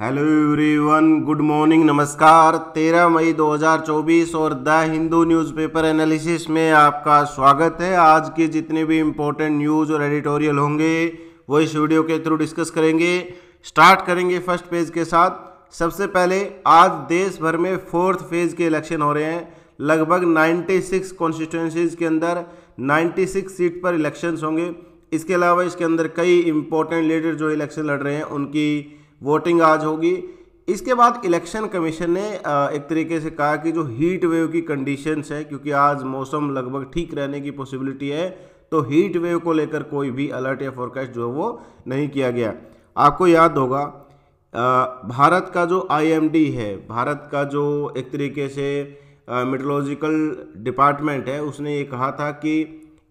hello everyone good morning नमस्कार 13 मई 2024 और the Hindu newspaper analysis में आपका स्वागत है आज के जितने भी इम्पोर्टेंट न्यूज़ और एडिटोरियल होंगे वो इस वीडियो के थ्रू डिस्कस करेंगे स्टार्ट करेंगे फर्स्ट पेज के साथ सबसे पहले आज देश भर में फोर्थ फेज के इलेक्शन हो रहे हैं लगभग नाइन्टी सिक्स के अंदर नाइन्टी सीट पर इलेक्शन होंगे इसके अलावा इसके अंदर कई इम्पोर्टेंट लीडर जो इलेक्शन लड़ रहे हैं उनकी वोटिंग आज होगी इसके बाद इलेक्शन कमीशन ने एक तरीके से कहा कि जो हीट वेव की कंडीशंस है क्योंकि आज मौसम लगभग ठीक रहने की पॉसिबिलिटी है तो हीट वेव को लेकर कोई भी अलर्ट या फोरकास्ट जो है वो नहीं किया गया आपको याद होगा भारत का जो आईएमडी है भारत का जो एक तरीके से मेट्रोलॉजिकल डिपार्टमेंट है उसने ये कहा था कि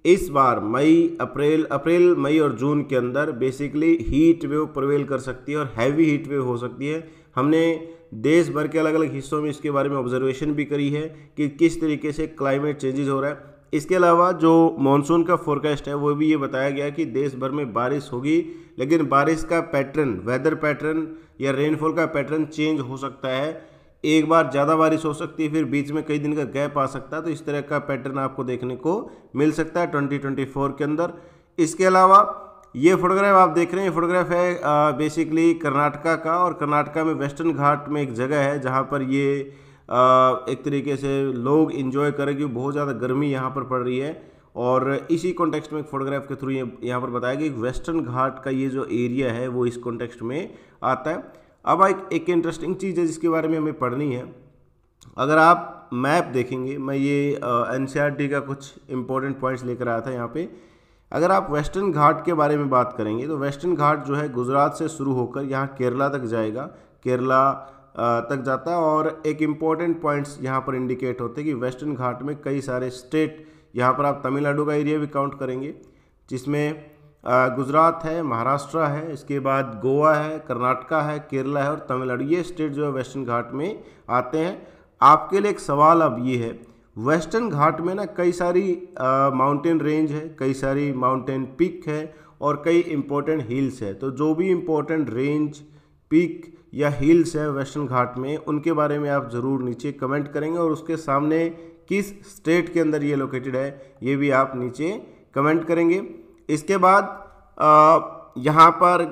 इस बार मई अप्रैल अप्रैल मई और जून के अंदर बेसिकली हीट वेव प्रवेल कर सकती है और हैवी हीट वेव हो सकती है हमने देश भर के अलग अलग हिस्सों में इसके बारे में ऑब्जर्वेशन भी करी है कि किस तरीके से क्लाइमेट चेंजेस हो रहा है इसके अलावा जो मानसून का फोरकास्ट है वो भी ये बताया गया कि देश भर में बारिश होगी लेकिन बारिश का पैटर्न वेदर पैटर्न या रेनफॉल का पैटर्न चेंज हो सकता है एक बार ज़्यादा बारिश हो सकती है फिर बीच में कई दिन का गैप आ सकता है तो इस तरह का पैटर्न आपको देखने को मिल सकता है 2024 के अंदर इसके अलावा ये फोटोग्राफ आप देख रहे हैं ये फोटोग्राफ है आ, बेसिकली कर्नाटका का और कर्नाटका में वेस्टर्न घाट में एक जगह है जहाँ पर ये आ, एक तरीके से लोग इन्जॉय करें क्योंकि बहुत ज़्यादा गर्मी यहाँ पर पड़ रही है और इसी कॉन्टेक्स्ट में एक फोटोग्राफ के थ्रू ये यहाँ पर बताया कि वेस्टर्न घाट का ये जो एरिया है वो इस कॉन्टेक्स्ट में आता है अब एक एक इंटरेस्टिंग चीज़ है जिसके बारे में हमें पढ़नी है अगर आप मैप देखेंगे मैं ये एन e का कुछ इंपॉर्टेंट पॉइंट्स लेकर आया था यहाँ पे अगर आप वेस्टर्न घाट के बारे में बात करेंगे तो वेस्टर्न घाट जो है गुजरात से शुरू होकर यहाँ केरला तक जाएगा केरला तक जाता है और एक इम्पॉर्टेंट पॉइंट्स यहाँ पर इंडिकेट होते हैं कि वेस्टर्न घाट में कई सारे स्टेट यहाँ पर आप तमिलनाडु का एरिया भी काउंट करेंगे जिसमें गुजरात है महाराष्ट्र है इसके बाद गोवा है कर्नाटका है केरला है और तमिलनाडु ये स्टेट जो है वेस्टर्न घाट में आते हैं आपके लिए एक सवाल अब ये है वेस्टर्न घाट में ना कई सारी माउंटेन रेंज है कई सारी माउंटेन पिक है और कई इम्पोर्टेंट हिल्स है तो जो भी इम्पोर्टेंट रेंज पिक या हिल्स है वेस्टर्न घाट में उनके बारे में आप ज़रूर नीचे कमेंट करेंगे और उसके सामने किस स्टेट के अंदर ये लोकेटेड है ये भी आप नीचे कमेंट करेंगे इसके बाद यहाँ पर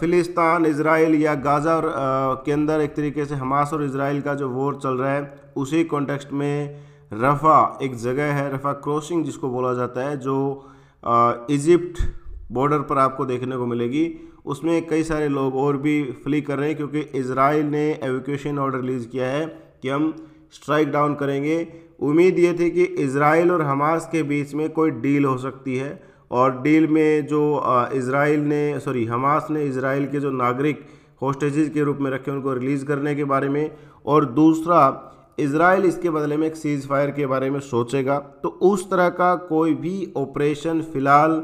फ़िलिस्तान इसराइल या गाज़ा और के अंदर एक तरीके से हमास और इसराइल का जो वॉर चल रहा है उसी कॉन्टेक्स्ट में रफ़ा एक जगह है रफ़ा क्रॉसिंग जिसको बोला जाता है जो इजिप्ट बॉर्डर पर आपको देखने को मिलेगी उसमें कई सारे लोग और भी फ्ली कर रहे हैं क्योंकि इसराइल ने एवोकेशन ऑर्डर रिलीज़ किया है कि हम स्ट्राइक डाउन करेंगे उम्मीद ये थी कि इसराइल और हमास के बीच में कोई डील हो सकती है और डील में जो इसराइल ने सॉरी हमास ने इसराइल के जो नागरिक होस्टेजेज के रूप में रखे उनको रिलीज़ करने के बारे में और दूसरा इसराइल इसके बदले में एक सीज़ फायर के बारे में सोचेगा तो उस तरह का कोई भी ऑपरेशन फ़िलहाल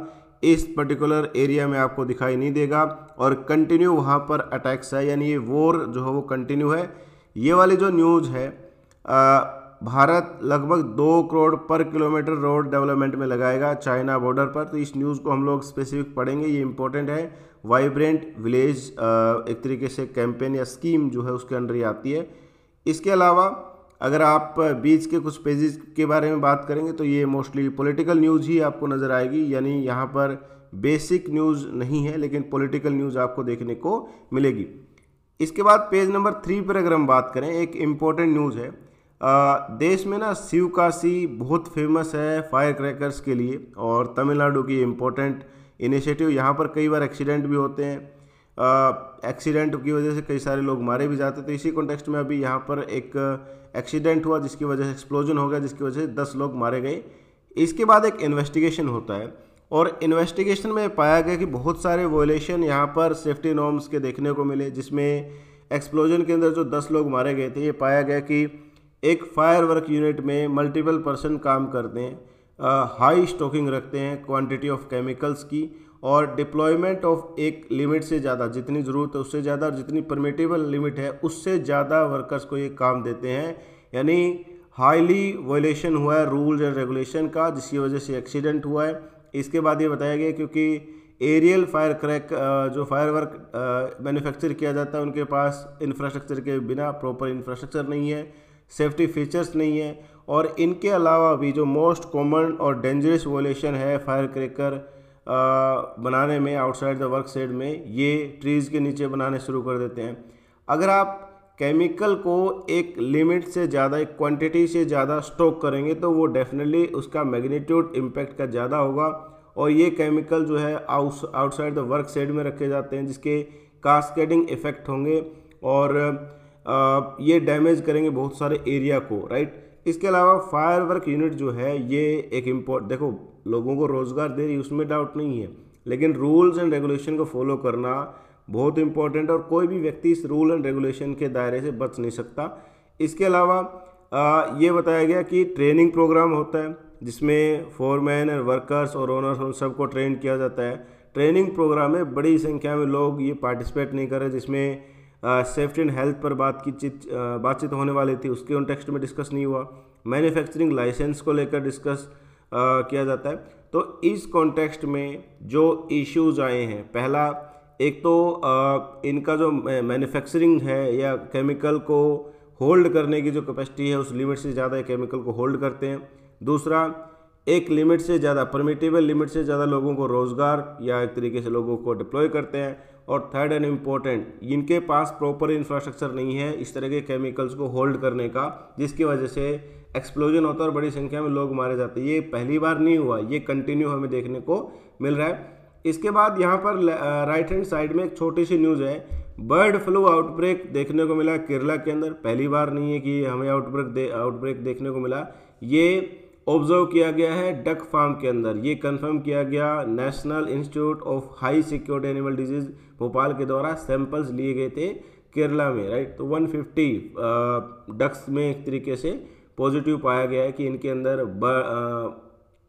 इस पर्टिकुलर एरिया में आपको दिखाई नहीं देगा और कंटिन्यू वहाँ पर अटैक्स है यानी ये वॉर जो है वो कंटिन्यू है ये वाली जो न्यूज़ है आ, भारत लगभग दो करोड़ पर किलोमीटर रोड डेवलपमेंट में लगाएगा चाइना बॉर्डर पर तो इस न्यूज़ को हम लोग स्पेसिफिक पढ़ेंगे ये इंपॉर्टेंट है वाइब्रेंट विलेज एक तरीके से कैंपेन या स्कीम जो है उसके अंडर ही आती है इसके अलावा अगर आप बीच के कुछ पेजेस के बारे में बात करेंगे तो ये मोस्टली पॉलिटिकल न्यूज़ ही आपको नज़र आएगी यानी यहाँ पर बेसिक न्यूज़ नहीं है लेकिन पॉलिटिकल न्यूज़ आपको देखने को मिलेगी इसके बाद पेज नंबर थ्री पर अगर हम बात करें एक इम्पॉर्टेंट न्यूज़ है देश में ना शिव काशी बहुत फेमस है फायर क्रैकर्स के लिए और तमिलनाडु की इम्पोर्टेंट इनिशिएटिव यहाँ पर कई बार एक्सीडेंट भी होते हैं एक्सीडेंट की वजह से कई सारे लोग मारे भी जाते तो इसी कॉन्टेक्स्ट में अभी यहाँ पर एक एक्सीडेंट हुआ जिसकी वजह से एक्सप्लोजन हो गया जिसकी वजह से दस लोग मारे गए इसके बाद एक इन्वेस्टिगेशन होता है और इन्वेस्टिगेशन में पाया गया कि बहुत सारे वोलेशन यहाँ पर सेफ्टी नॉर्म्स के देखने को मिले जिसमें एक्सप्लोजन के अंदर जो दस लोग मारे गए थे ये पाया गया कि एक फायर वर्क यूनिट में मल्टीपल पर्सन काम करते हैं हाई स्टॉकिंग रखते हैं क्वांटिटी ऑफ केमिकल्स की और डिप्लॉयमेंट ऑफ एक लिमिट से ज़्यादा जितनी ज़रूरत है उससे ज़्यादा और जितनी परमिटेबल लिमिट है उससे ज़्यादा वर्कर्स को ये काम देते हैं यानी हाईली वोलेशन हुआ है रूल्स एंड रेगुलेशन का जिसकी वजह से एक्सीडेंट हुआ है इसके बाद ये बताया गया क्योंकि एरियल फायर क्रैक जो फायर वर्क मैन्युफैक्चर किया जाता है उनके पास इंफ्रास्ट्रक्चर के बिना प्रॉपर इंफ्रास्ट्रक्चर नहीं है सेफ्टी फीचर्स नहीं है और इनके अलावा भी जो मोस्ट कॉमन और डेंजरस वोलेशन है फायर क्रेकर बनाने में आउटसाइड द वर्क साइड में ये ट्रीज़ के नीचे बनाने शुरू कर देते हैं अगर आप केमिकल को एक लिमिट से ज़्यादा एक क्वांटिटी से ज़्यादा स्टॉक करेंगे तो वो डेफिनेटली उसका मैग्नीट्यूड इम्पैक्ट का ज़्यादा होगा और ये केमिकल जो है आउटसाइड द वर्क साइड में रखे जाते हैं जिसके कास्केडिंग इफेक्ट होंगे और ये डैमेज करेंगे बहुत सारे एरिया को राइट इसके अलावा फायर वर्क यूनिट जो है ये एक इम्पोर्ट देखो लोगों को रोज़गार दे रही उसमें डाउट नहीं है लेकिन रूल्स एंड रेगुलेशन को फॉलो करना बहुत इंपॉर्टेंट और कोई भी व्यक्ति इस रूल एंड रेगुलेशन के दायरे से बच नहीं सकता इसके अलावा ये बताया गया कि ट्रेनिंग प्रोग्राम होता है जिसमें फोरमैन एंड वर्कर्स और ओनर्स उन सबको ट्रेन किया जाता है ट्रेनिंग प्रोग्राम में बड़ी संख्या में लोग ये पार्टिसिपेट नहीं कर रहे जिसमें सेफ्टी एंड हेल्थ पर बात की चित बातचीत होने वाली थी उसके उन टेक्स्ट में डिस्कस नहीं हुआ मैन्युफैक्चरिंग लाइसेंस को लेकर डिस्कस किया जाता है तो इस कॉन्टेक्स्ट में जो इश्यूज आए हैं पहला एक तो आ, इनका जो मैन्युफैक्चरिंग है या केमिकल को होल्ड करने की जो कैपेसिटी है उस लिमिट से ज़्यादा केमिकल को होल्ड करते हैं दूसरा एक लिमिट से ज़्यादा परमिटेबल लिमिट से ज़्यादा लोगों को रोज़गार या एक तरीके से लोगों को डिप्लॉय करते हैं और थर्ड एंड इम्पोर्टेंट इनके पास प्रॉपर इंफ्रास्ट्रक्चर नहीं है इस तरह के केमिकल्स को होल्ड करने का जिसकी वजह से एक्सप्लोजन होता है और बड़ी संख्या में लोग मारे जाते हैं ये पहली बार नहीं हुआ ये कंटिन्यू हमें देखने को मिल रहा है इसके बाद यहाँ पर राइट हैंड साइड में एक छोटी सी न्यूज़ है बर्ड फ्लू आउटब्रेक देखने को मिला केरला के अंदर पहली बार नहीं है कि हमें आउटब्रेक दे आउटब्रेक देखने को मिला ये ऑब्जर्व किया गया है डक फार्म के अंदर ये कंफर्म किया गया National Institute of High Secured Animal Disease Bhopal के द्वारा सैंपल्स लिए गए थे केरला में राइट तो 150 डक्स में एक तरीके से पॉजिटिव पाया गया है कि इनके अंदर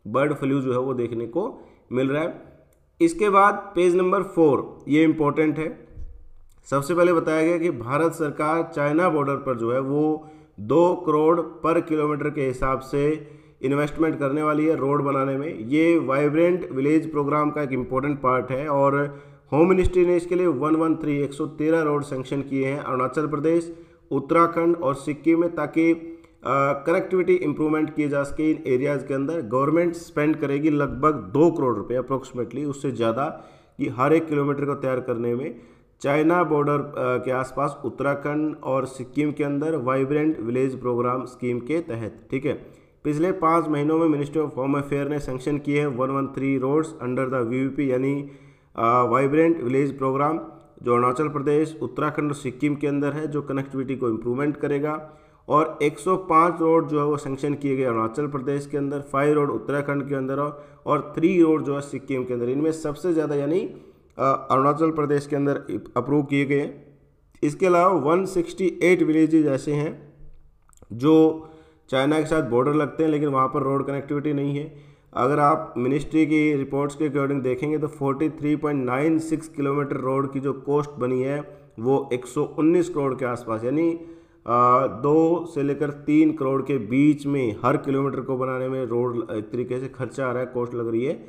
बर्ड फ्लू जो है वो देखने को मिल रहा है इसके बाद पेज नंबर फोर ये इम्पोर्टेंट है सबसे पहले बताया गया कि भारत सरकार चाइना बॉर्डर पर जो है वो दो करोड़ पर किलोमीटर के हिसाब से इन्वेस्टमेंट करने वाली है रोड बनाने में ये वाइब्रेंट विलेज प्रोग्राम का एक इम्पोर्टेंट पार्ट है और होम मिनिस्ट्री ने इसके लिए वन वन थ्री एक सौ तेरह रोड सेंक्शन किए हैं अरुणाचल प्रदेश उत्तराखंड और सिक्किम में ताकि कनेक्टिविटी इम्प्रूवमेंट किए जा सके इन एरियाज़ के अंदर गवर्नमेंट स्पेंड करेगी लगभग दो करोड़ रुपये अप्रोक्सीमेटली उससे ज़्यादा कि हर एक किलोमीटर को तैयार करने में चाइना बॉर्डर के आसपास उत्तराखंड और सिक्किम के अंदर वाइब्रेंट विलेज प्रोग्राम स्कीम के तहत ठीक है पिछले पाँच महीनों में मिनिस्ट्री ऑफ होम अफेयर ने सेंक्शन किए हैं one one three roads under the V यानी वाइब्रेंट विलेज प्रोग्राम जो अरुणाचल प्रदेश उत्तराखंड और सिक्किम के अंदर है जो कनेक्टिविटी को इम्प्रूवमेंट करेगा और 105 रोड जो है वो सेंक्शन किए गए अरुणाचल प्रदेश के अंदर फाइव रोड उत्तराखंड के अंदर और थ्री रोड जो है सिक्किम के अंदर इनमें सबसे ज़्यादा यानी अरुणाचल प्रदेश के अंदर अप्रूव किए गए इसके अलावा 168 विलेजेज ऐसे हैं जो चाइना के साथ बॉर्डर लगते हैं लेकिन वहाँ पर रोड कनेक्टिविटी नहीं है अगर आप मिनिस्ट्री की रिपोर्ट्स के अकॉर्डिंग देखेंगे तो 43.96 किलोमीटर रोड की जो कॉस्ट बनी है वो 119 करोड़ के आसपास यानी दो से लेकर तीन करोड़ के बीच में हर किलोमीटर को बनाने में रोड एक तरीके से खर्चा आ रहा है कॉस्ट लग रही है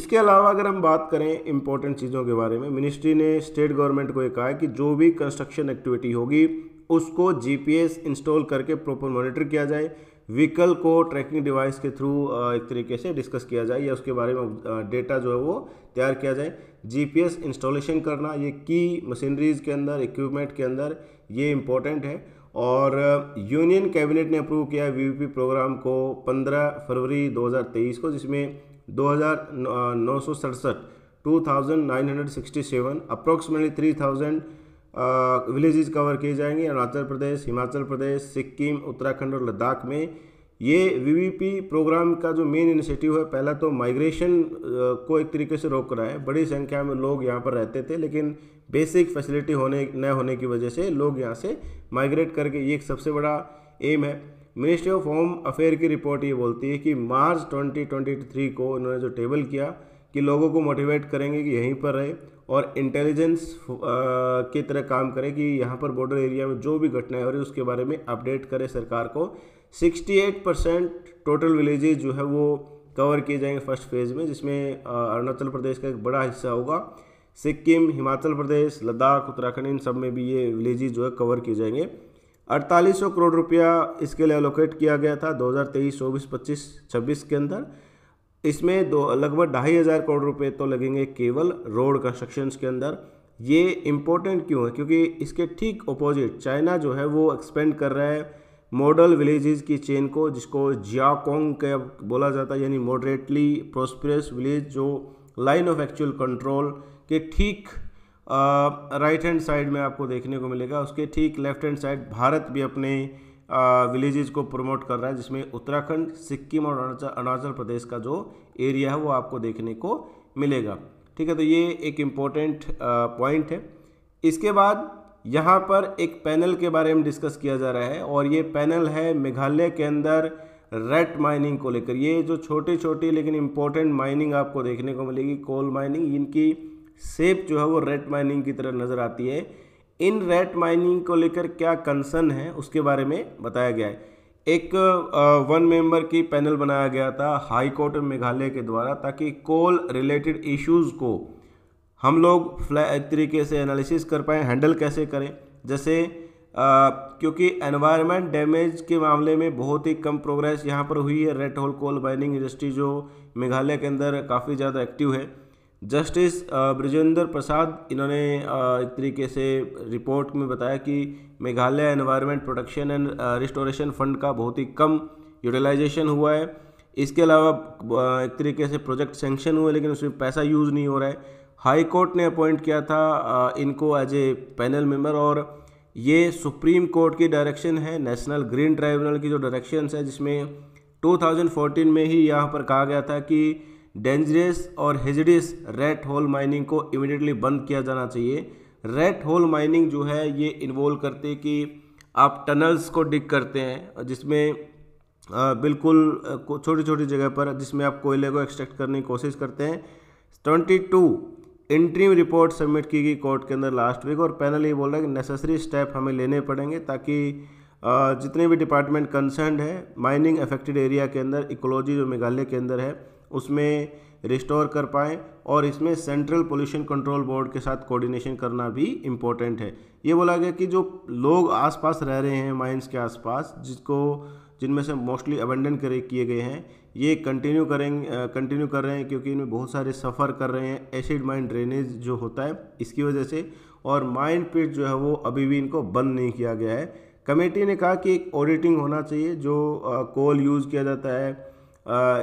इसके अलावा अगर हम बात करें इंपॉर्टेंट चीज़ों के बारे में मिनिस्ट्री ने स्टेट गवर्नमेंट को यह कहा है कि जो भी कंस्ट्रक्शन एक्टिविटी होगी उसको जीपीएस इंस्टॉल करके प्रॉपर मॉनिटर किया जाए व्हीकल को ट्रैकिंग डिवाइस के थ्रू एक तरीके से डिस्कस किया जाए या उसके बारे में डेटा जो है वो तैयार किया जाए जीपीएस इंस्टॉलेशन करना ये की मशीनरीज के अंदर इक्विपमेंट के अंदर ये इम्पोर्टेंट है और यूनियन कैबिनेट ने अप्रूव किया वी प्रोग्राम को 15 फरवरी 2023 को जिसमें दो हज़ार नौ सौ सड़सठ two thousand nine hundred sixty seven approximately three thousand villages cover किए जाएंगे अरुणाचल प्रदेश हिमाचल प्रदेश सिक्किम उत्तराखंड और लद्दाख में ये वी प्रोग्राम का जो मेन इनिशिएटिव है पहला तो माइग्रेशन को एक तरीके से रोक रहा है बड़ी संख्या में लोग यहाँ पर रहते थे लेकिन बेसिक फैसिलिटी होने न होने की वजह से लोग यहाँ से माइग्रेट करके ये एक सबसे बड़ा एम है मिनिस्ट्री ऑफ होम अफेयर की रिपोर्ट ये बोलती है कि मार्च 2023 को इन्होंने जो टेबल किया कि लोगों को मोटिवेट करेंगे कि यहीं पर रहे और इंटेलिजेंस की तरह काम करें कि यहाँ पर बॉर्डर एरिया में जो भी घटनाएं हो रही है उसके बारे में अपडेट करे सरकार को 68 परसेंट टोटल विलेजेस जो है वो कवर किए जाएंगे फर्स्ट फेज़ में जिसमें अरुणाचल प्रदेश का एक बड़ा हिस्सा होगा सिक्किम हिमाचल प्रदेश लद्दाख उत्तराखंड इन सब में भी ये विलेजेस जो है कवर किए जाएंगे 4800 करोड़ रुपया इसके लिए अलोकेट किया गया था दो हज़ार तेईस 26 के अंदर इसमें दो लगभग ढाई हज़ार करोड़ रुपए तो लगेंगे केवल रोड कंस्ट्रक्शंस के अंदर ये इम्पोर्टेंट क्यों है क्योंकि इसके ठीक अपोजिट चाइना जो है वो एक्सपेंड कर रहा है मॉडल विलेजेस की चेन को जिसको जियाकोंग के अब बोला जाता है यानी मॉडरेटली प्रोस्परस विलेज जो लाइन ऑफ एक्चुअल कंट्रोल के ठीक राइट हैंड साइड में आपको देखने को मिलेगा उसके ठीक लेफ्ट हैंड साइड भारत भी अपने विलेजेस को प्रमोट कर रहा है जिसमें उत्तराखंड सिक्किम और अरुणाचल प्रदेश का जो एरिया है वो आपको देखने को मिलेगा ठीक है तो ये एक इम्पॉर्टेंट पॉइंट है इसके बाद यहाँ पर एक पैनल के बारे में डिस्कस किया जा रहा है और ये पैनल है मेघालय के अंदर रेट माइनिंग को लेकर ये जो छोटी छोटी लेकिन इम्पोर्टेंट माइनिंग आपको देखने को मिलेगी कोल माइनिंग इनकी सेप जो है वो रेट माइनिंग की तरह नज़र आती है इन रेट माइनिंग को लेकर क्या कंसर्न है उसके बारे में बताया गया है एक वन मेंबर की पैनल बनाया गया था हाई कोर्ट मेघालय के द्वारा ताकि कोल रिलेटेड इश्यूज को हम लोग तरीके से एनालिसिस कर पाएँ हैंडल कैसे करें जैसे आ, क्योंकि एनवायरनमेंट डैमेज के मामले में बहुत ही कम प्रोग्रेस यहाँ पर हुई है rat hole coal mining industry जो मेघालय के अंदर काफ़ी ज़्यादा एक्टिव है जस्टिस ब्रजेंद्र प्रसाद इन्होंने एक तरीके से रिपोर्ट में बताया कि Meghalaya Environment Protection and Restoration Fund का बहुत ही कम यूटिलाइजेशन हुआ है इसके अलावा एक तरीके से प्रोजेक्ट सेंक्शन हुए लेकिन उसमें पैसा यूज़ नहीं हो रहा है हाई कोर्ट ने अपॉइंट किया था इनको एज ए पैनल मेंबर और ये सुप्रीम कोर्ट की डायरेक्शन है नेशनल ग्रीन ट्राइब्यूनल की जो डायरेक्शंस है जिसमें 2014 में ही यहाँ पर कहा गया था कि डेंजरस और हेजडिस रेट होल माइनिंग को इमिडिएटली बंद किया जाना चाहिए रेट होल माइनिंग जो है ये इन्वॉल्व करते कि आप टनल्स को डिग करते हैं जिसमें बिल्कुल छोटी छोटी जगह पर जिसमें आप कोयले को एक्सट्रैक्ट करने की कोशिश करते हैं twenty two interim report submit की गई कोर्ट के अंदर लास्ट वीक और पैनल ये बोल रहा है कि नेसेसरी स्टेप हमें लेने पड़ेंगे ताकि जितने भी डिपार्टमेंट कंसर्न है माइनिंग अफेक्टेड एरिया के अंदर इकोलॉजी जो मेघालय के अंदर है उसमें रिस्टोर कर पाएँ और इसमें सेंट्रल पोल्यूशन कंट्रोल बोर्ड के साथ कोऑर्डिनेशन करना भी इम्पोर्टेंट है ये बोला गया कि जो लोग आसपास रह रहे हैं माइंस के आसपास जिसको जिनमें से मोस्टली अबेंडन करे किए गए हैं ये कंटिन्यू करेंगे कंटिन्यू कर रहे हैं क्योंकि इनमें बहुत सारे सफ़र कर रहे हैं एसिड माइन ड्रेनेज जो होता है इसकी वजह से और माइंड पिट जो है वो अभी भी इनको बंद नहीं किया गया है कमेटी ने कहा कि एक ऑडिटिंग होना चाहिए जो कोल यूज़ किया जाता है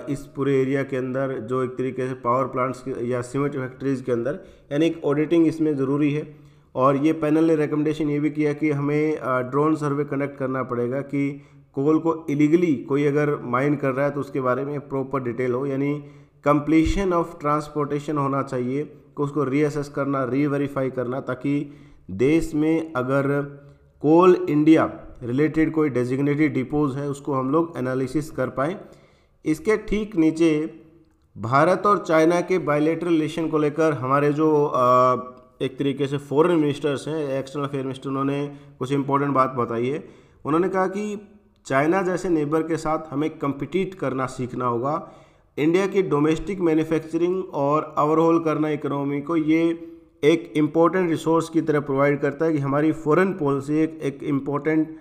इस पूरे एरिया के अंदर जो एक तरीके से पावर प्लांट्स या सीमेंट फैक्ट्रीज़ के अंदर यानी एक ऑडिटिंग इसमें ज़रूरी है और ये पैनल ने रिकमेंडेशन ये भी किया कि हमें ड्रोन सर्वे कंडक्ट करना पड़ेगा कि कोल को इलीगली कोई अगर माइन कर रहा है तो उसके बारे में प्रॉपर डिटेल हो यानी कंप्लीशन ऑफ ट्रांसपोर्टेशन होना चाहिए को उसको रीअसेस करना रीवेरीफाई करना ताकि देश में अगर कोल इंडिया रिलेटेड कोई डेजिग्नेटेड डिपोज है उसको हम लोग एनालिसिस कर पाएँ इसके ठीक नीचे भारत और चाइना के बायोलेटरल रिलेशन को लेकर हमारे जो आ, एक तरीके से फॉरेन मिनिस्टर्स हैं एक्सटर्नल अफेयर मिनिस्टर उन्होंने कुछ इंपॉर्टेंट बात बताई है उन्होंने कहा कि चाइना जैसे नेबर के साथ हमें कम्पिटिट करना सीखना होगा इंडिया की डोमेस्टिक मैन्युफैक्चरिंग और ओवरऑल करना इकोनॉमी को ये एक इम्पॉर्टेंट रिसोर्स की तरह प्रोवाइड करता है कि हमारी फॉरेन पॉलिसी एक एक इम्पॉर्टेंट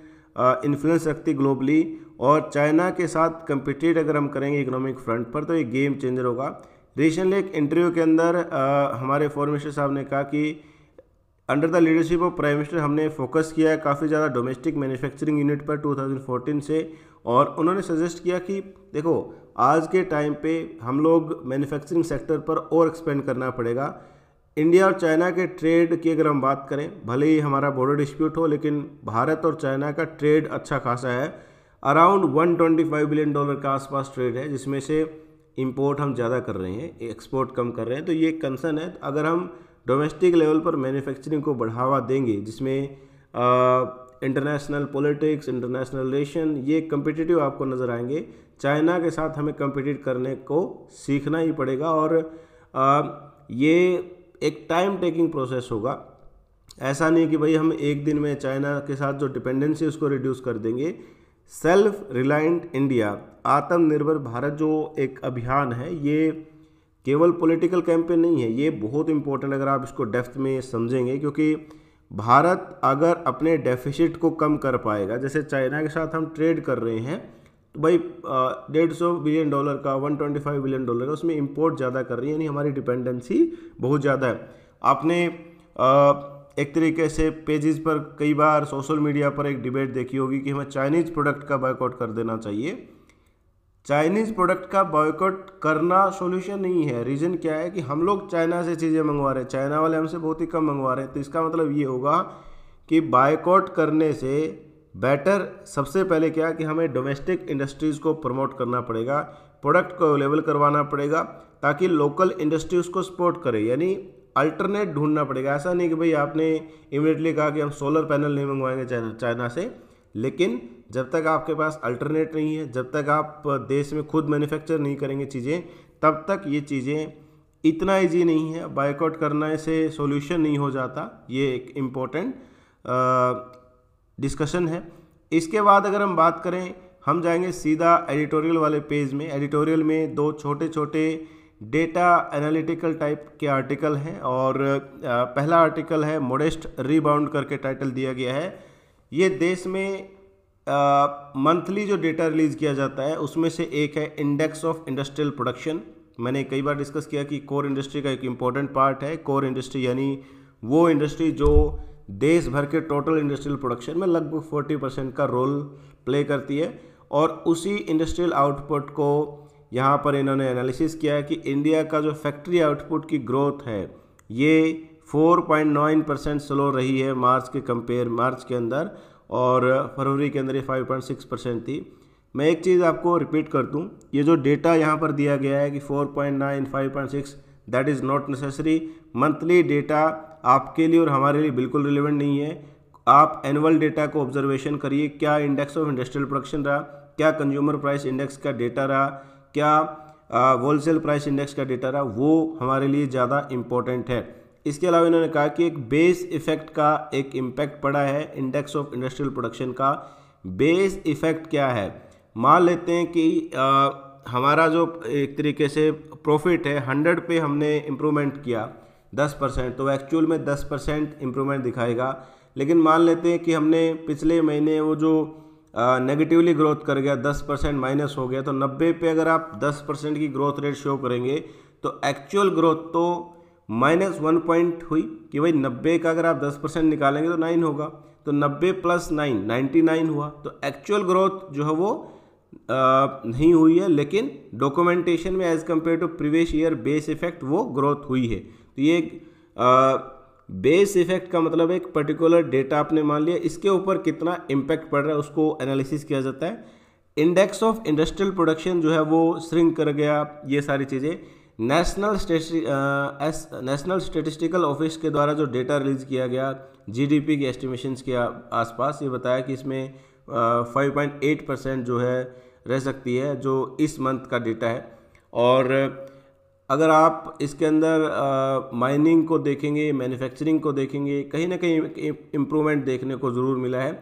इन्फ्लुएंस रखती ग्लोबली और चाइना के साथ कंपीटेट अगर हम करेंगे इकोनॉमिक फ्रंट पर तो ये गेम चेंजर होगा रिसेंटली एक इंटरव्यू के अंदर आ, हमारे फॉरन मिनिस्टर साहब ने कहा कि under the leadership of prime minister हमने फोकस किया है काफ़ी ज़्यादा डोमेस्टिक मैन्युफैक्चरिंग यूनिट पर 2014 से और उन्होंने सजेस्ट किया कि देखो आज के टाइम पे हम लोग मैन्युफैक्चरिंग सेक्टर पर और एक्सपेंड करना पड़ेगा इंडिया और चाइना के ट्रेड की अगर हम बात करें भले ही हमारा बॉर्डर डिस्प्यूट हो लेकिन भारत और चाइना का ट्रेड अच्छा खासा है अराउंड 125 बिलियन डॉलर का आसपास ट्रेड है जिसमें से इम्पोर्ट हम ज़्यादा कर रहे हैं एक्सपोर्ट कम कर रहे हैं तो ये कंसर्न है तो अगर हम डोमेस्टिक लेवल पर मैन्युफैक्चरिंग को बढ़ावा देंगे जिसमें इंटरनेशनल पॉलिटिक्स इंटरनेशनल रिलेशन ये कम्पिटिटिव आपको नज़र आएंगे चाइना के साथ हमें कम्पिटिट करने को सीखना ही पड़ेगा और आ, ये एक टाइम टेकिंग प्रोसेस होगा ऐसा नहीं कि भाई हम एक दिन में चाइना के साथ जो डिपेंडेंसी उसको रिड्यूस कर देंगे सेल्फ रिलायंट इंडिया आत्मनिर्भर भारत जो एक अभियान है ये केवल पॉलिटिकल कैंपेन नहीं है ये बहुत इंपॉर्टेंट अगर आप इसको डेफ्थ में समझेंगे क्योंकि भारत अगर अपने डेफिसिट को कम कर पाएगा जैसे चाइना के साथ हम ट्रेड कर रहे हैं तो भाई डेढ़ सौ बिलियन डॉलर का one twenty five billion dollar का उसमें इम्पोर्ट ज़्यादा कर रही है यानी हमारी डिपेंडेंसी बहुत ज़्यादा है आपने आ, एक तरीके से पेजेस पर कई बार सोशल मीडिया पर एक डिबेट देखी होगी कि हमें चाइनीज़ प्रोडक्ट का बॉयकॉट कर देना चाहिए चाइनीज़ प्रोडक्ट का बॉयकॉट करना सॉल्यूशन नहीं है रीज़न क्या है कि हम लोग चाइना से चीज़ें मंगवा रहे हैं चाइना वाले हमसे बहुत ही कम मंगवा रहे हैं तो इसका मतलब ये होगा कि बायकॉट करने से बेटर सबसे पहले क्या कि हमें डोमेस्टिक इंडस्ट्रीज़ को प्रमोट करना पड़ेगा प्रोडक्ट को अवेलेबल करवाना पड़ेगा ताकि लोकल इंडस्ट्री उसको सपोर्ट करे यानी अल्टरनेट ढूंढना पड़ेगा ऐसा नहीं कि भाई आपने इमिडिएटली कहा कि हम सोलर पैनल नहीं मंगवाएंगे चाइना से लेकिन जब तक आपके पास अल्टरनेट नहीं है जब तक आप देश में खुद मैन्युफैक्चर नहीं करेंगे चीज़ें तब तक ये चीज़ें इतना ईजी नहीं है बाइकआउट करने से सॉल्यूशन नहीं हो जाता ये एक इम्पॉर्टेंट डिस्कशन है इसके बाद अगर हम बात करें हम जाएंगे सीधा एडिटोरियल वाले पेज में एडिटोरियल में दो छोटे छोटे डेटा एनालिटिकल टाइप के आर्टिकल हैं और पहला आर्टिकल है मोडेस्ट रीबाउंड करके टाइटल दिया गया है ये देश में मंथली जो डेटा रिलीज़ किया जाता है उसमें से एक है इंडेक्स ऑफ इंडस्ट्रियल प्रोडक्शन मैंने कई बार डिस्कस किया कि कोर इंडस्ट्री का एक इम्पॉर्टेंट पार्ट है कोर इंडस्ट्री यानी वो इंडस्ट्री जो देश भर के टोटल इंडस्ट्रियल प्रोडक्शन में लगभग 40 परसेंट का रोल प्ले करती है और उसी इंडस्ट्रियल आउटपुट को यहाँ पर इन्होंने एनालिसिस किया है कि इंडिया का जो फैक्ट्री आउटपुट की ग्रोथ है ये 4.9 परसेंट स्लो रही है मार्च के कंपेयर मार्च के अंदर और फरवरी के अंदर ये 5.6 परसेंट थी मैं एक चीज़ आपको रिपीट कर दूँ ये जो डेटा यहाँ पर दिया गया है कि 4.9 5.6 that is not necessary monthly data आपके लिए और हमारे लिए बिल्कुल रिलेवेंट नहीं है आप एनुअल डेटा को ऑब्जर्वेशन करिए क्या इंडेक्स ऑफ इंडस्ट्रियल प्रोडक्शन रहा क्या कंज्यूमर प्राइस इंडेक्स का डेटा रहा क्या होलसेल प्राइस इंडेक्स का डेटा रहा वो हमारे लिए ज़्यादा इंपॉर्टेंट है इसके अलावा इन्होंने कहा कि एक बेस इफेक्ट का एक इम्पैक्ट पड़ा है इंडेक्स ऑफ इंडस्ट्रियल प्रोडक्शन का बेस इफेक्ट क्या है मान लेते हैं कि आ, हमारा जो एक तरीके से प्रॉफिट है हंड्रेड पे हमने इम्प्रूवमेंट किया दस परसेंट तो एक्चुअल में दस परसेंट इम्प्रूवमेंट दिखाएगा लेकिन मान लेते हैं कि हमने पिछले महीने वो जो नेगेटिवली ग्रोथ कर गया दस परसेंट माइनस हो गया तो नब्बे पे अगर आप दस परसेंट की ग्रोथ रेट शो करेंगे तो एक्चुअल ग्रोथ तो माइनस वन पॉइंट हुई कि भाई नब्बे का अगर आप दस परसेंट निकालेंगे तो नाइन होगा तो नब्बे प्लस नाइन नाइन्टी नाइन हुआ तो एक्चुअल ग्रोथ जो है वो आ, नहीं हुई है लेकिन डॉक्यूमेंटेशन में as compare to previous year base effect वो ग्रोथ हुई है तो ये बेस इफेक्ट का मतलब एक पर्टिकुलर डेटा आपने मान लिया इसके ऊपर कितना इम्पैक्ट पड़ रहा है उसको एनालिसिस किया जाता है इंडेक्स ऑफ इंडस्ट्रियल प्रोडक्शन जो है वो श्रिंक कर गया ये सारी चीज़ें national as national statistical office के द्वारा जो डेटा रिलीज किया गया जीडीपी के एस्टिमेशन के आसपास ये बताया कि इसमें फाइव पॉइंट एट परसेंट जो है रह सकती है जो इस मंथ का डेटा है और अगर आप इसके अंदर माइनिंग को देखेंगे मैन्युफैक्चरिंग को देखेंगे कहीं ना कहीं इम्प्रूवमेंट देखने को ज़रूर मिला है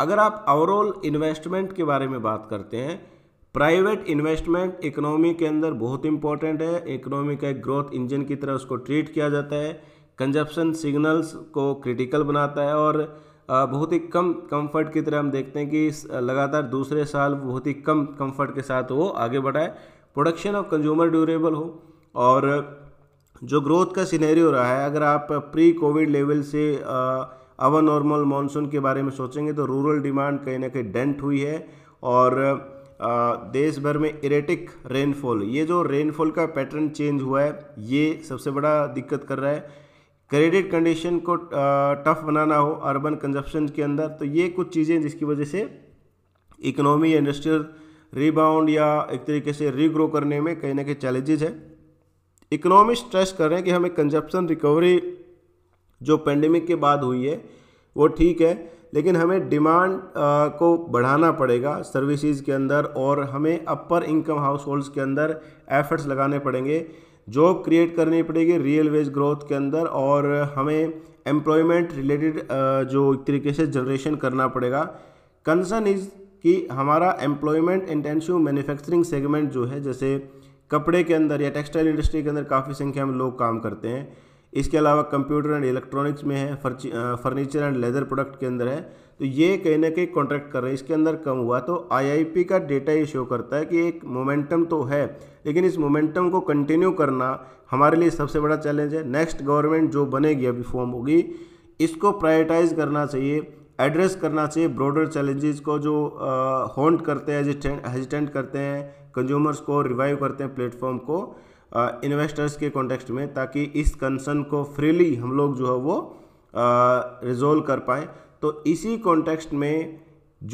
अगर आप ओवरऑल इन्वेस्टमेंट के बारे में बात करते हैं प्राइवेट इन्वेस्टमेंट इकोनॉमी के अंदर बहुत इंपॉर्टेंट है इकोनॉमी का एक ग्रोथ इंजन की तरह उसको ट्रीट किया जाता है कंजप्शन सिग्नल्स को क्रिटिकल बनाता है और बहुत ही कम कंफर्ट की तरह हम देखते हैं कि लगातार दूसरे साल बहुत ही कम कंफर्ट के साथ वो आगे बढ़ाए प्रोडक्शन ऑफ कंज्यूमर ड्यूरेबल हो और जो ग्रोथ का सिनेरियो रहा है अगर आप प्री कोविड लेवल से अवर नॉर्मल मानसून के बारे में सोचेंगे तो रूरल डिमांड कहीं ना कहीं डेंट हुई है और देश भर में इरेटिक रेनफॉल ये जो रेनफॉल का पैटर्न चेंज हुआ है ये सबसे बड़ा दिक्कत कर रहा है क्रेडिट कंडीशन को टफ बनाना हो अर्बन कंजप्शन के अंदर तो ये कुछ चीज़ें जिसकी वजह से इकोनॉमी इंडस्ट्रियल रीबाउंड या एक तरीके से रीग्रो करने में कहीं ना कहीं चैलेंजेज है इकोनॉमिस्ट स्ट्रेस कर रहे हैं कि हमें कंजप्शन रिकवरी जो पेंडेमिक के बाद हुई है वो ठीक है लेकिन हमें डिमांड को बढ़ाना पड़ेगा सर्विसेज के अंदर और हमें अपर इनकम हाउस होल्ड्स के अंदर एफर्ट्स लगाने पड़ेंगे जॉब क्रिएट करनी पड़ेगी रियल वेज ग्रोथ के अंदर और हमें एम्प्लॉयमेंट रिलेटेड जो एक तरीके से जनरेशन करना पड़ेगा कंसर्न इज़ कि हमारा एम्प्लॉयमेंट इंटेंसिव मैन्युफैक्चरिंग सेगमेंट जो है जैसे कपड़े के अंदर या टेक्सटाइल इंडस्ट्री के अंदर काफ़ी संख्या में लोग काम करते हैं इसके अलावा कंप्यूटर एंड इलेक्ट्रॉनिक्स में है फर्नीचर एंड लेदर प्रोडक्ट के अंदर है तो ये कहीं ना कहीं कॉन्ट्रैक्ट कर रहे हैं इसके अंदर कम हुआ तो आईआईपी का डेटा ये शो करता है कि एक मोमेंटम तो है लेकिन इस मोमेंटम को कंटिन्यू करना हमारे लिए सबसे बड़ा चैलेंज है नेक्स्ट गवर्नमेंट जो बनेगी अभी फॉर्म होगी इसको प्रायोरिटाइज करना चाहिए एड्रेस करना चाहिए ब्रॉडर चैलेंजेस को जो हॉन्ट करते हैं हेजिटेंट करते हैं कंज्यूमर्स को रिवाइव करते हैं प्लेटफॉर्म को इन्वेस्टर्स के कॉन्टेक्स्ट में ताकि इस कंसर्न को फ्रीली हम लोग जो है वो रिजोल्व कर पाए तो इसी कॉन्टेक्स्ट में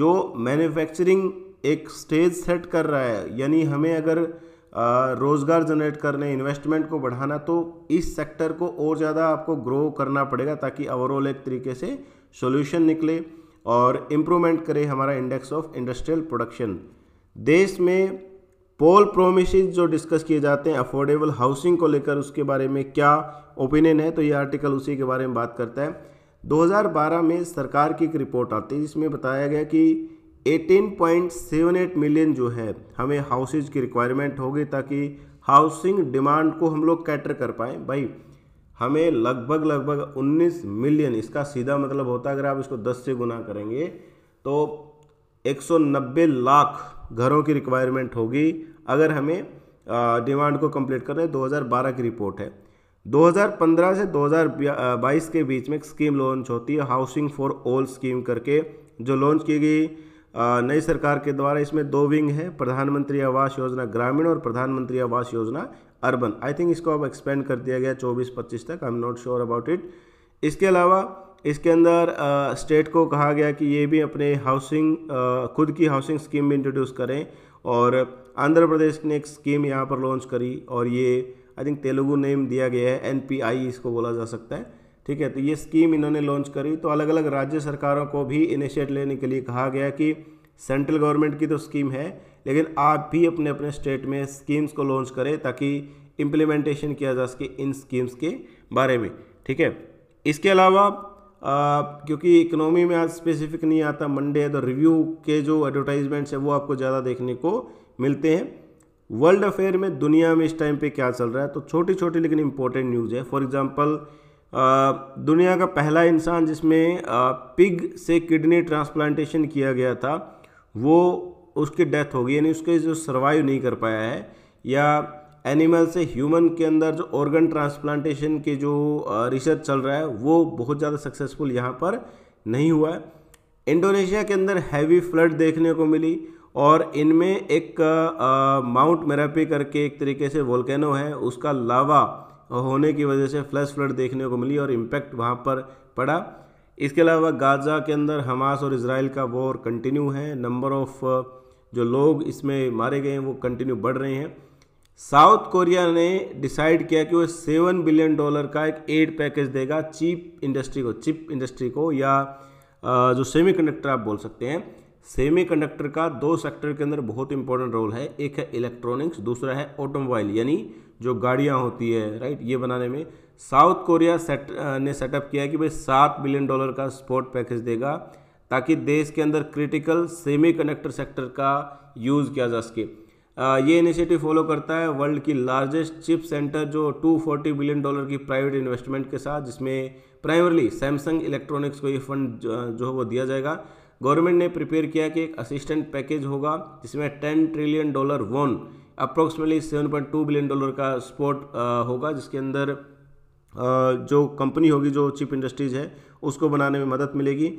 जो मैन्युफैक्चरिंग एक स्टेज सेट कर रहा है यानी हमें अगर रोज़गार जनरेट करने इन्वेस्टमेंट को बढ़ाना तो इस सेक्टर को और ज़्यादा आपको ग्रो करना पड़ेगा ताकि ओवरऑल एक तरीके से सॉल्यूशन निकले और इम्प्रूवमेंट करे हमारा इंडेक्स ऑफ इंडस्ट्रियल प्रोडक्शन देश में पोल प्रोमिस जो डिस्कस किए जाते हैं अफोर्डेबल हाउसिंग को लेकर उसके बारे में क्या ओपिनियन है तो ये आर्टिकल उसी के बारे में बात करता है 2012 में सरकार की एक रिपोर्ट आती है जिसमें बताया गया कि 18.78 मिलियन जो है हमें हाउसेज की रिक्वायरमेंट होगी ताकि हाउसिंग डिमांड को हम लोग कैटर कर पाएँ भाई हमें लगभग लगभग 19 मिलियन इसका सीधा मतलब होता है अगर आप इसको 10 से गुना करेंगे तो 190 लाख घरों की रिक्वायरमेंट होगी अगर हमें डिमांड को कंप्लीट करना है 2012 की रिपोर्ट है 2015 से 2022 के बीच में एक स्कीम लॉन्च होती है हाउसिंग फॉर ऑल स्कीम करके जो लॉन्च की गई नई सरकार के द्वारा इसमें दो विंग है प्रधानमंत्री आवास योजना ग्रामीण और प्रधानमंत्री आवास योजना अर्बन आई थिंक इसको अब एक्सपेंड कर दिया गया 24-25 तक I am not sure about it इसके अलावा इसके अंदर स्टेट को कहा गया कि ये भी अपने हाउसिंग खुद की हाउसिंग स्कीम भी इंट्रोड्यूस करें और आंध्र प्रदेश ने एक स्कीम यहाँ पर लॉन्च करी और ये आई थिंक तेलुगु नेम दिया गया है एन इसको बोला जा सकता है ठीक है तो ये स्कीम इन्होंने लॉन्च करी तो अलग अलग राज्य सरकारों को भी इनिशिएट लेने के लिए कहा गया कि सेंट्रल गवर्नमेंट की तो स्कीम है लेकिन आप भी अपने अपने स्टेट में स्कीम्स को लॉन्च करें ताकि इम्प्लीमेंटेशन किया जा सके इन स्कीम्स के बारे में ठीक है इसके अलावा क्योंकि इकोनॉमी में आज स्पेसिफिक नहीं आता मंडे है तो रिव्यू के जो एडवर्टाइजमेंट्स है वो आपको ज़्यादा देखने को मिलते हैं वर्ल्ड अफेयर में दुनिया में इस टाइम पे क्या चल रहा है तो छोटी छोटी लेकिन इम्पोर्टेंट न्यूज़ है फॉर एग्जांपल दुनिया का पहला इंसान जिसमें पिग से किडनी ट्रांसप्लांटेशन किया गया था वो उसकी डेथ हो गई यानी उसके जो सर्वाइव नहीं कर पाया है या एनिमल से ह्यूमन के अंदर जो ऑर्गन ट्रांसप्लांटेशन के जो रिसर्च चल रहा है वो बहुत ज़्यादा सक्सेसफुल यहाँ पर नहीं हुआ है इंडोनेशिया के अंदर हैवी फ्लड देखने को मिली और इनमें एक माउंट मेरापी करके एक तरीके से वोल्केनो है उसका लावा होने की वजह से फ्लैश फ्लड देखने को मिली और इम्पैक्ट वहाँ पर पड़ा इसके अलावा गाजा के अंदर हमास और इसराइल का वॉर कंटिन्यू है नंबर ऑफ़ जो लोग इसमें मारे गए हैं वो कंटिन्यू बढ़ रहे हैं साउथ कोरिया ने डिसाइड किया कि वो सेवन बिलियन डॉलर का एक एड पैकेज देगा चीप इंडस्ट्री को चिप इंडस्ट्री को या जो सेमीकंडक्टर आप बोल सकते हैं सेमीकंडक्टर का दो सेक्टर के अंदर बहुत इंपॉर्टेंट रोल है एक है इलेक्ट्रॉनिक्स दूसरा है ऑटोमोबाइल यानी जो गाड़ियाँ होती है राइट ये बनाने में साउथ कोरिया सेट ने सेटअप किया कि भाई सात बिलियन डॉलर का स्पोर्ट पैकेज देगा ताकि देश के अंदर क्रिटिकल सेमीकंडक्टर सेक्टर का यूज़ किया जा सके ये इनिशिएटिव फॉलो करता है वर्ल्ड की लार्जेस्ट चिप सेंटर जो 240 बिलियन डॉलर की प्राइवेट इन्वेस्टमेंट के साथ जिसमें प्राइमरली सैमसंग इलेक्ट्रॉनिक्स को ये फंड जो है वो दिया जाएगा गवर्नमेंट ने प्रिपेयर किया कि एक असिस्टेंट पैकेज होगा जिसमें ten trillion dollar won approximately seven point two billion dollar का स्पोर्ट होगा जिसके अंदर जो कंपनी होगी जो चिप इंडस्ट्रीज है उसको बनाने में मदद मिलेगी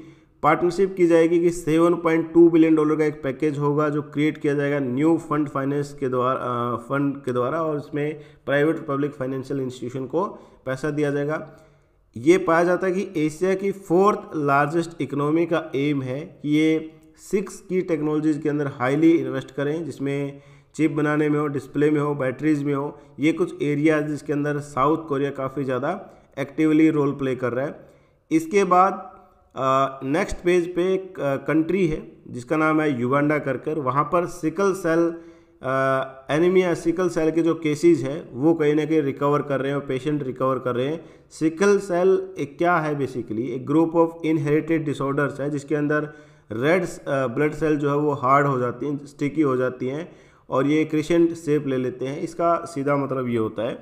पार्टनरशिप की जाएगी कि 7.2 बिलियन डॉलर का एक पैकेज होगा जो क्रिएट किया जाएगा न्यू फंड फाइनेंस के द्वारा फंड के द्वारा और इसमें प्राइवेट पब्लिक फाइनेंशियल इंस्टीट्यूशन को पैसा दिया जाएगा ये पाया जाता है कि एशिया की फोर्थ लार्जेस्ट इकोनॉमी का एम है कि ये सिक्स की टेक्नोलॉजीज़ के अंदर हाईली इन्वेस्ट करें जिसमें चिप बनाने में हो डिस्प्ले में हो बैटरीज में हो ये कुछ एरिया जिसके अंदर साउथ कोरिया काफ़ी ज़्यादा एक्टिवली रोल प्ले कर रहा है इसके बाद नेक्स्ट पेज पे एक कंट्री है जिसका नाम है युगांडा करकर वहाँ पर sickle cell anaemia sickle cell के जो केसेस है वो कहीं ना कहीं रिकवर कर रहे हैं और पेशेंट रिकवर कर रहे हैं सिकल सेल एक क्या है बेसिकली एक ग्रुप ऑफ इनहेरिटेड डिसऑर्डर्स है जिसके अंदर रेड ब्लड सेल जो है वो हार्ड हो जाती हैं स्टिकी हो जाती हैं और ये क्रिशेंट सेप ले लेते हैं इसका सीधा मतलब ये होता है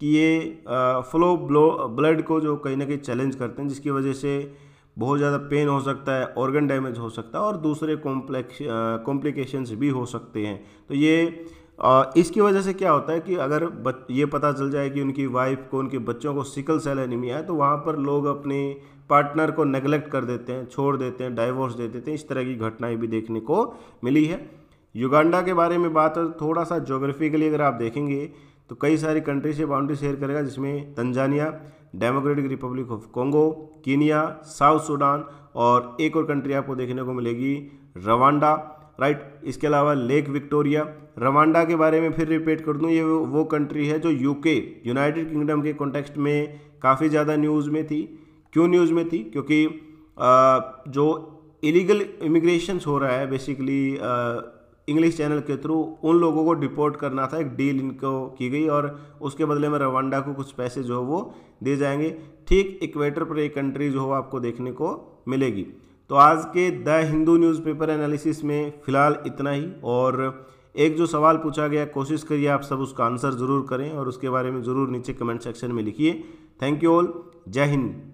कि ये फ्लो ब्लो ब्लड को जो कहीं ना कहीं चैलेंज करते हैं जिसकी वजह से बहुत ज़्यादा पेन हो सकता है ऑर्गन डैमेज हो सकता है और दूसरे कॉम्प्लेक्स कॉम्प्लिकेशंस भी हो सकते हैं तो ये इसकी वजह से क्या होता है कि अगर बच, ये पता चल जाए कि उनकी वाइफ को उनके बच्चों को सिकल सेल एनीमिया है तो वहाँ पर लोग अपने पार्टनर को नेगलेक्ट कर देते हैं छोड़ देते हैं डाइवोर्स दे देते हैं इस तरह की घटनाएं भी देखने को मिली है युगांडा के बारे में बात थोड़ा सा जोग्राफिकली अगर आप देखेंगे तो कई सारी कंट्री से बाउंड्री शेयर करेगा जिसमें Tanzania Democratic Republic of Congo Kenya South Sudan और एक और कंट्री आपको देखने को मिलेगी रवांडा राइट इसके अलावा लेक विक्टोरिया रवांडा के बारे में फिर रिपीट कर दूँ ये वो कंट्री है जो यूके यूनाइटेड किंगडम के कॉन्टेक्स्ट में काफ़ी ज़्यादा न्यूज़ में थी क्यों न्यूज़ में थी क्योंकि आ, जो इलीगल इमिग्रेशन हो रहा है बेसिकली इंग्लिश चैनल के थ्रू उन लोगों को डिपोर्ट करना था एक डील इनको की गई और उसके बदले में रवांडा को कुछ पैसे जो वो दे जाएंगे ठीक इक्वेटर पर एक कंट्री जो हो आपको देखने को मिलेगी तो आज के द हिंदू न्यूज़पेपर एनालिसिस में फ़िलहाल इतना ही और एक जो सवाल पूछा गया कोशिश करिए आप सब उसका आंसर ज़रूर करें और उसके बारे में ज़रूर नीचे कमेंट सेक्शन में लिखिए थैंक यू ऑल जय हिंद